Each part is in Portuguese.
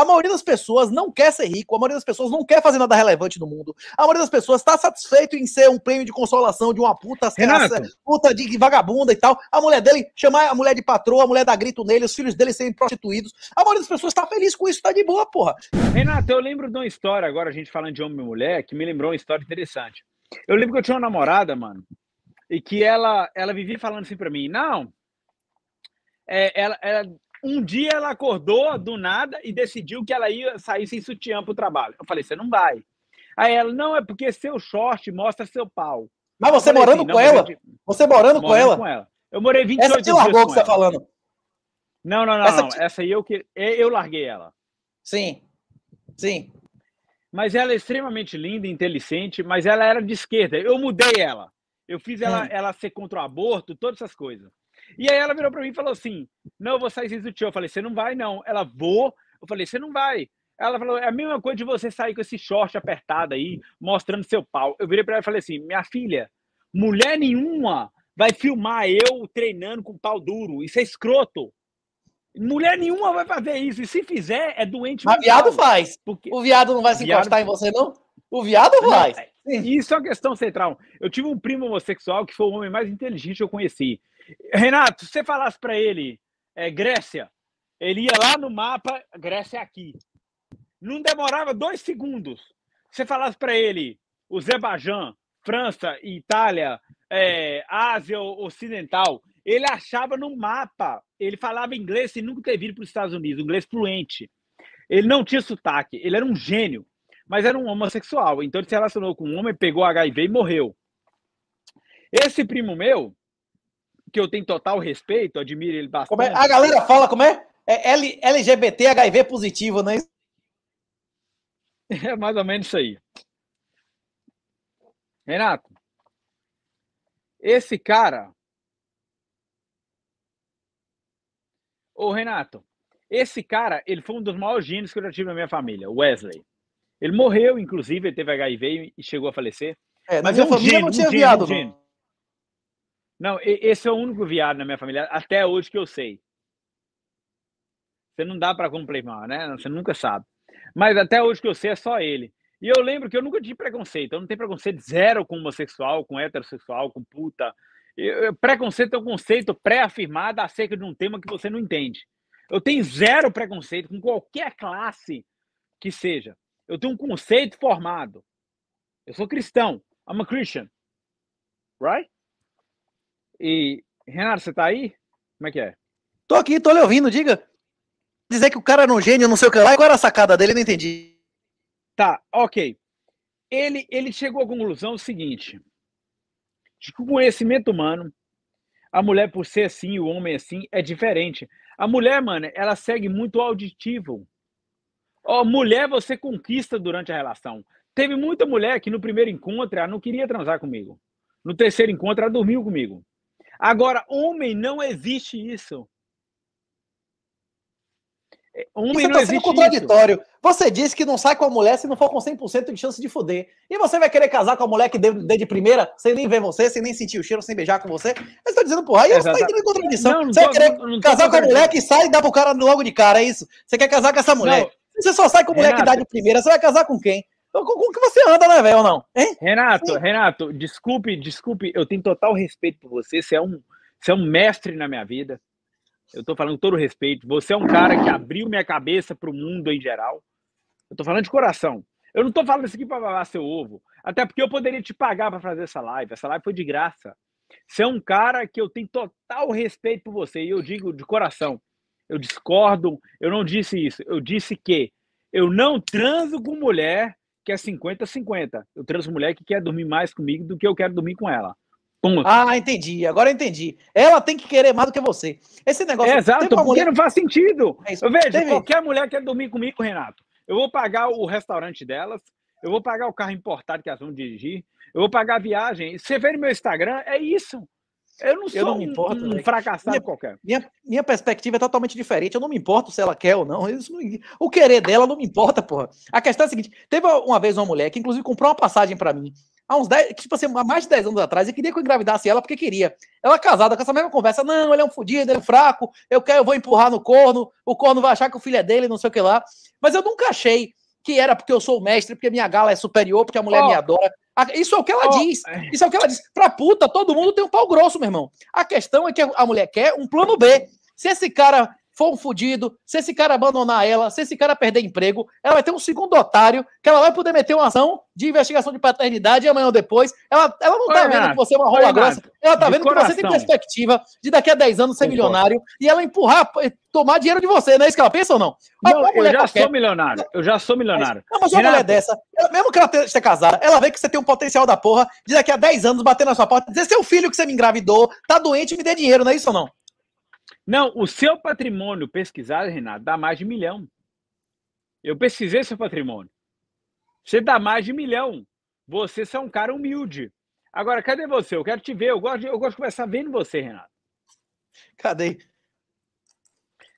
A maioria das pessoas não quer ser rico, a maioria das pessoas não quer fazer nada relevante no mundo. A maioria das pessoas está satisfeito em ser um prêmio de consolação de uma puta Renato. puta de vagabunda e tal. A mulher dele chamar a mulher de patroa, a mulher dá grito nele, os filhos dele serem prostituídos. A maioria das pessoas está feliz com isso, tá de boa, porra. Renato, eu lembro de uma história agora, a gente falando de homem e mulher, que me lembrou uma história interessante. Eu lembro que eu tinha uma namorada, mano, e que ela, ela vivia falando assim para mim, não, é, ela, ela, um dia ela acordou do nada e decidiu que ela ia sair sem sutiã para o trabalho. Eu falei, você não vai. Aí ela, não, é porque seu short mostra seu pau. Mas você falei, morando assim, com ela? Você morando, morando com, ela? com ela? Eu morei 28 Essa te largou que você está falando. Não, não, não. Essa, não. Te... Essa aí eu que é, eu larguei ela. Sim. Sim. Mas ela é extremamente linda, inteligente, mas ela era de esquerda. Eu mudei ela. Eu fiz ela, hum. ela ser contra o aborto, todas essas coisas. E aí ela virou para mim e falou assim: Não, eu vou sair sem sutiã. Eu falei: Você não vai, não. Ela, vou. Eu falei: Você não vai. Ela falou: É a mesma coisa de você sair com esse short apertado aí, mostrando seu pau. Eu virei para ela e falei assim: Minha filha, mulher nenhuma vai filmar eu treinando com pau duro. Isso é escroto. Mulher nenhuma vai fazer isso. E se fizer, é doente. Mas viado faz. Porque... O viado não vai se viado... encostar em você, não? O viado faz. Não, é, isso é uma questão central. Eu tive um primo homossexual que foi o homem mais inteligente que eu conheci. Renato, se você falasse para ele é, Grécia, ele ia lá no mapa, Grécia é aqui. Não demorava dois segundos. Se você falasse para ele Azerbaijão, França, Itália, é, Ásia Ocidental, ele achava no mapa. Ele falava inglês e nunca teve vindo para os Estados Unidos, inglês fluente. Ele não tinha sotaque, ele era um gênio mas era um homossexual. Então ele se relacionou com um homem, pegou HIV e morreu. Esse primo meu, que eu tenho total respeito, admiro ele bastante. É? A galera fala como é? É LGBT HIV positivo, né? É mais ou menos isso aí. Renato, esse cara. Ô, Renato, esse cara, ele foi um dos maiores gênios que eu já tive na minha família, Wesley. Ele morreu, inclusive, ele teve HIV e chegou a falecer. É, mas minha é um família gênio, não tinha um viado, gênio, não. não, esse é o único viado na minha família, até hoje que eu sei. Você não dá para complementar, né? Você nunca sabe. Mas até hoje que eu sei é só ele. E eu lembro que eu nunca tive preconceito. Eu não tenho preconceito zero com homossexual, com heterossexual, com puta. Eu, preconceito é um conceito pré-afirmado acerca de um tema que você não entende. Eu tenho zero preconceito com qualquer classe que seja. Eu tenho um conceito formado. Eu sou cristão. I'm a Christian. Right? E, Renato, você tá aí? Como é que é? Tô aqui, tô lhe ouvindo, diga. Dizer que o cara era um gênio, não sei o que lá, Agora a sacada dele, não entendi. Tá, ok. Ele, ele chegou à conclusão seguinte: de que o conhecimento humano, a mulher por ser assim, o homem é assim, é diferente. A mulher, mano, ela segue muito auditivo. Ó, oh, mulher você conquista durante a relação. Teve muita mulher que no primeiro encontro ela não queria transar comigo. No terceiro encontro ela dormiu comigo. Agora, homem não existe isso. É, homem isso não tá sendo contraditório. Isso. Você disse que não sai com a mulher se não for com 100% de chance de foder. E você vai querer casar com a mulher que deu de primeira, sem nem ver você, sem nem sentir o cheiro, sem beijar com você? Eu estou tá dizendo, porra, aí Exato. você entrando em contradição. Não, não você tô, vai querer não, casar com a mulher que sai e dá pro cara logo de cara, é isso? Você quer casar com essa mulher? Você só sai com mulher Renato. que dá de primeira, você vai casar com quem? Então, com, com que você anda, né, velho, ou não? Hein? Renato, Sim. Renato, desculpe, desculpe, eu tenho total respeito por você, você é um, você é um mestre na minha vida. Eu tô falando todo respeito. Você é um cara que abriu minha cabeça pro mundo em geral. Eu tô falando de coração. Eu não tô falando isso aqui pra lavar seu ovo. Até porque eu poderia te pagar para fazer essa live. Essa live foi de graça. Você é um cara que eu tenho total respeito por você. E eu digo de coração eu discordo, eu não disse isso. Eu disse que eu não transo com mulher que é 50-50. Eu transo com mulher que quer dormir mais comigo do que eu quero dormir com ela. Ponto. Ah, entendi. Agora entendi. Ela tem que querer mais do que você. Esse negócio. É exato, porque mulher... não faz sentido. É eu vejo, Teve. qualquer mulher quer dormir comigo, Renato. Eu vou pagar o restaurante delas, eu vou pagar o carro importado que elas vão dirigir, eu vou pagar a viagem. Você vê no meu Instagram, é isso. Eu não sou eu não me importo, um, um fracassado minha, qualquer. Minha, minha perspectiva é totalmente diferente. Eu não me importo se ela quer ou não. Isso não. O querer dela não me importa, porra. A questão é a seguinte: teve uma vez uma mulher que, inclusive, comprou uma passagem para mim. Há uns 10, tipo assim, há mais de 10 anos atrás, e queria que eu engravidasse ela porque queria. Ela é casada com essa mesma conversa. Não, ele é um fodido, ele é um fraco, eu quero, eu vou empurrar no corno, o corno vai achar que o filho é dele, não sei o que lá. Mas eu nunca achei que era porque eu sou o mestre, porque minha gala é superior, porque a mulher oh, me adora. Isso é o que ela oh, diz. É. Isso é o que ela diz. Pra puta, todo mundo tem um pau grosso, meu irmão. A questão é que a mulher quer um plano B. Se esse cara for um fudido, se esse cara abandonar ela, se esse cara perder emprego, ela vai ter um segundo otário que ela vai poder meter uma ação de investigação de paternidade amanhã ou depois. Ela, ela não Oi, tá Renato. vendo que você é uma rola grossa, ela tá de vendo coração. que você tem perspectiva de daqui a 10 anos ser milionário e ela empurrar, tomar dinheiro de você, não é isso que ela pensa ou não? não eu já qualquer, sou milionário, eu já sou milionário. Mas, não, mas uma mulher dessa, ela, mesmo que ela esteja casada, ela vê que você tem um potencial da porra de daqui a 10 anos bater na sua porta e dizer seu filho que você me engravidou, tá doente, me dê dinheiro, não é isso ou não? Não, o seu patrimônio pesquisado, Renato, dá mais de milhão. Eu pesquisei seu patrimônio. Você dá mais de milhão. Você é um cara humilde. Agora, cadê você? Eu quero te ver. Eu gosto, de, eu gosto de começar vendo você, Renato. Cadê?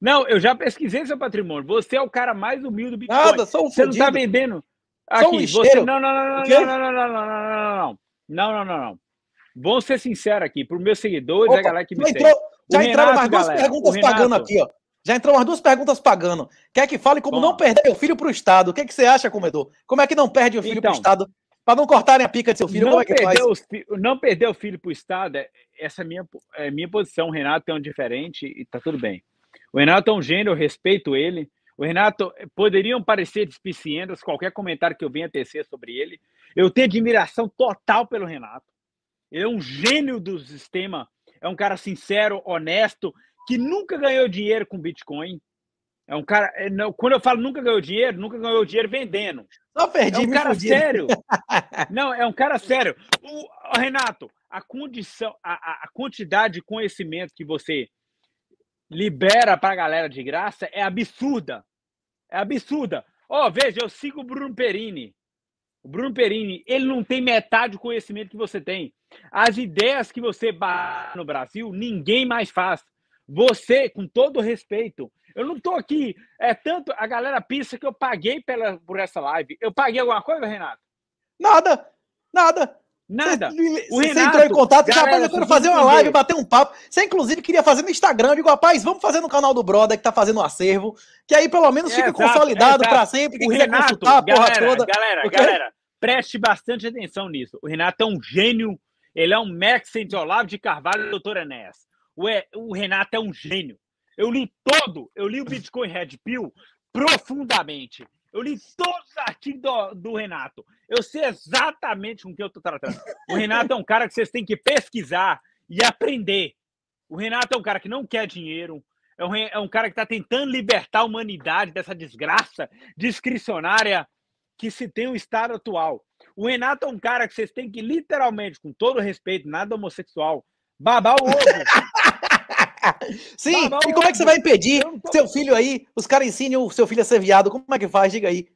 Não, eu já pesquisei seu patrimônio. Você é o cara mais humilde do Bitcoin. Nada, sou um Você fudido. não tá vendendo. Aqui, sou um você... não, não, não, não, não, não, não, não, não, não, não, não, não, não, não, não. Vamos ser sinceros aqui, para os meus seguidores, Opa, a galera que me entrou, segue. Já entraram mais duas perguntas pagando aqui, ó. Já entraram as duas perguntas pagando. Quer que fale como Bom. não perder o filho para o Estado? O que, é que você acha, comedor? Como é que não perde o filho então, para o Estado? Para não cortarem a pica de seu filho, não como é que faz? O, não perder o filho para o Estado, é, essa é minha, é minha posição. O Renato é um diferente e está tudo bem. O Renato é um gênio, eu respeito ele. O Renato, eh, poderiam parecer despiciendas qualquer comentário que eu venha tecer sobre ele. Eu tenho admiração total pelo Renato. Ele é um gênio do sistema é um cara sincero, honesto, que nunca ganhou dinheiro com Bitcoin. É um cara. É, não, quando eu falo nunca ganhou dinheiro, nunca ganhou dinheiro vendendo. Só perdi. É um cara sério. não, é um cara sério. O, Renato, a condição, a, a quantidade de conhecimento que você libera para a galera de graça é absurda. É absurda. Ó, oh, veja, eu sigo o Bruno Perini. O Bruno Perini, ele não tem metade do conhecimento que você tem. As ideias que você bate no Brasil, ninguém mais faz. Você, com todo respeito, eu não estou aqui. É tanto a galera pensa que eu paguei pela, por essa live. Eu paguei alguma coisa, Renato? Nada, nada. Nada. Você, o Renato, entrou em contato, galera, rapaz, eu quero fazer uma live, bater um papo. Você, inclusive, queria fazer no Instagram. Eu digo, rapaz, vamos fazer no canal do Brother, que tá fazendo um acervo. Que aí, pelo menos, é, fica exato, consolidado é, para sempre. Quem o Renato, consultar a galera, porra toda. Galera, porque... galera, preste bastante atenção nisso. O Renato é um gênio. Ele é um Maxen de Olavo de Carvalho e Doutor Enéas. O, é, o Renato é um gênio. Eu li todo, eu li o Bitcoin Red Pill profundamente. Eu li todos os artigos do, do, Renato. Eu sei exatamente com que eu estou tratando. O Renato é um cara que vocês têm que pesquisar e aprender. O Renato é um cara que não quer dinheiro. É um, é um cara que está tentando libertar a humanidade dessa desgraça discricionária que se tem o Estado atual. O Renato é um cara que vocês têm que, literalmente, com todo respeito, nada homossexual, babar o ovo. Sim, não, não, e como é que você vai impedir tô... seu filho aí? Os caras ensinem o seu filho a ser viado. Como é que faz? Diga aí.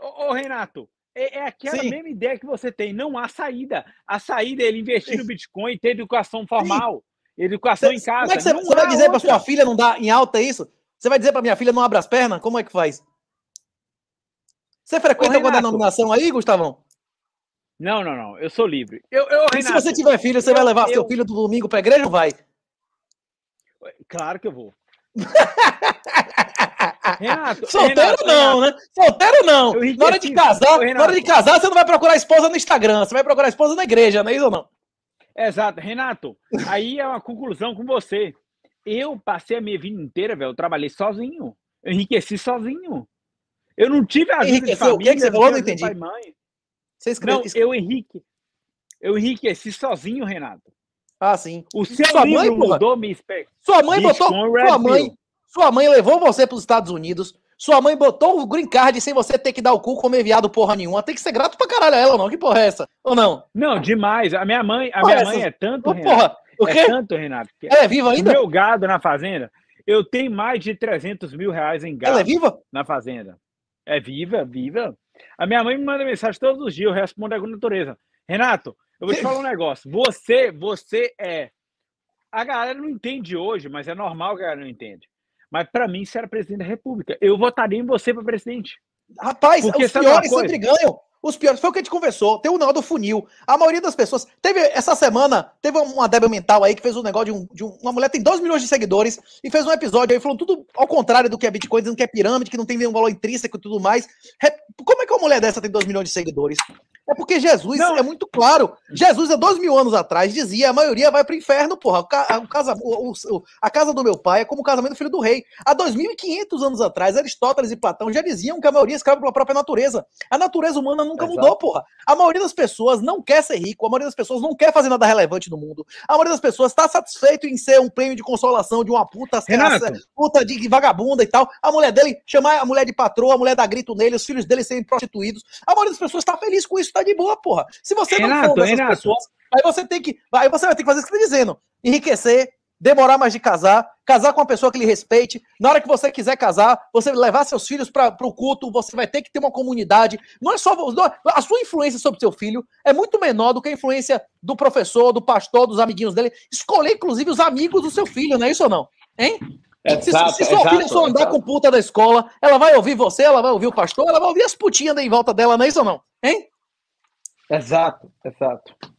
Ô, ô Renato, é, é aquela Sim. mesma ideia que você tem. Não há saída. A saída é ele investir no Bitcoin e ter educação formal. Sim. Educação em casa. Como é que você, você vai dizer para sua filha não dar em alta isso? Você vai dizer para minha filha não abra as pernas? Como é que faz? Você frequenta alguma denominação aí, Gustavão? Não, não, não. Eu sou livre. Eu, eu, Renato, se você tiver filho, você eu, vai levar eu, seu filho do domingo para igreja ou vai? Claro que eu vou. Renato, solteiro Renato, não, Renato. né? Solteiro não. Na hora de casar, na hora de casar, você não vai procurar esposa no Instagram, você vai procurar esposa na igreja, não é isso ou não? Exato, Renato. aí é uma conclusão com você. Eu passei a minha vida inteira, velho, eu trabalhei sozinho, eu enriqueci sozinho. Eu não tive a vida de família, o que, é que você falou? Não entendi. Pai, mãe. Você escreveu, não, eu enrique, eu enriqueci sozinho, Renato. Ah, sim. O seu sua livro mãe, mudou minha Sua mãe botou. É sua mãe, sua mãe levou você para os Estados Unidos. Sua mãe botou o green card sem você ter que dar o cu como enviado porra nenhuma. Tem que ser grato pra caralho a ela, não? Que porra é essa? Ou não? Não, demais. A minha mãe, a porra minha mãe essa? é tanto. Oh, Renato, porra, o é quê? É tanto, Renato. Ela é viva ainda? Meu gado na fazenda. Eu tenho mais de 300 mil reais em gado. Ela é viva? Na fazenda. É viva, viva. A minha mãe me manda mensagem todos os dias, eu respondo a natureza. Renato, eu vou te falar um negócio. Você, você é. A galera não entende hoje, mas é normal que a galera não entende. Mas para mim, você era presidente da República. Eu votaria em você para presidente. Rapaz, Porque os piores sempre ganham. Os piores, foi o que a gente conversou. Tem o nó do funil. A maioria das pessoas. Teve essa semana, teve uma débil mental aí que fez um negócio de, um, de um, uma mulher tem 2 milhões de seguidores e fez um episódio aí falando tudo ao contrário do que é Bitcoin, dizendo que é pirâmide, que não tem nenhum valor intrínseco e tudo mais. Como é que uma mulher dessa tem 2 milhões de seguidores? É porque Jesus não. é muito claro. Jesus, há dois mil anos atrás, dizia: a maioria vai para o inferno, porra. O o o, a casa do meu pai é como o casamento do filho do rei. Há dois mil e quinhentos anos atrás, Aristóteles e Platão já diziam que a maioria é pela própria natureza. A natureza humana nunca Exato. mudou, porra. A maioria das pessoas não quer ser rico, a maioria das pessoas não quer fazer nada relevante no mundo. A maioria das pessoas está satisfeito em ser um prêmio de consolação de uma puta, Renato. Raça, puta de vagabunda e tal. A mulher dele chamar a mulher de patroa, a mulher dá grito nele, os filhos dele serem prostituídos. A maioria das pessoas está feliz com isso tá de boa, porra. Se você Renato, não for dessas Renato. pessoas, aí você tem que. Aí você vai ter que fazer o que tá dizendo. Enriquecer, demorar mais de casar, casar com uma pessoa que lhe respeite. Na hora que você quiser casar, você levar seus filhos para o culto, você vai ter que ter uma comunidade. Não é só não, a sua influência sobre seu filho é muito menor do que a influência do professor, do pastor, dos amiguinhos dele. Escolher inclusive os amigos do seu filho, não é isso ou não? Hein? Exato, se, se sua exato, filha só andar exato. com puta da escola, ela vai ouvir você, ela vai ouvir o pastor, ela vai ouvir as putinhas em volta dela, não é isso ou não? Hein? Exato, exato.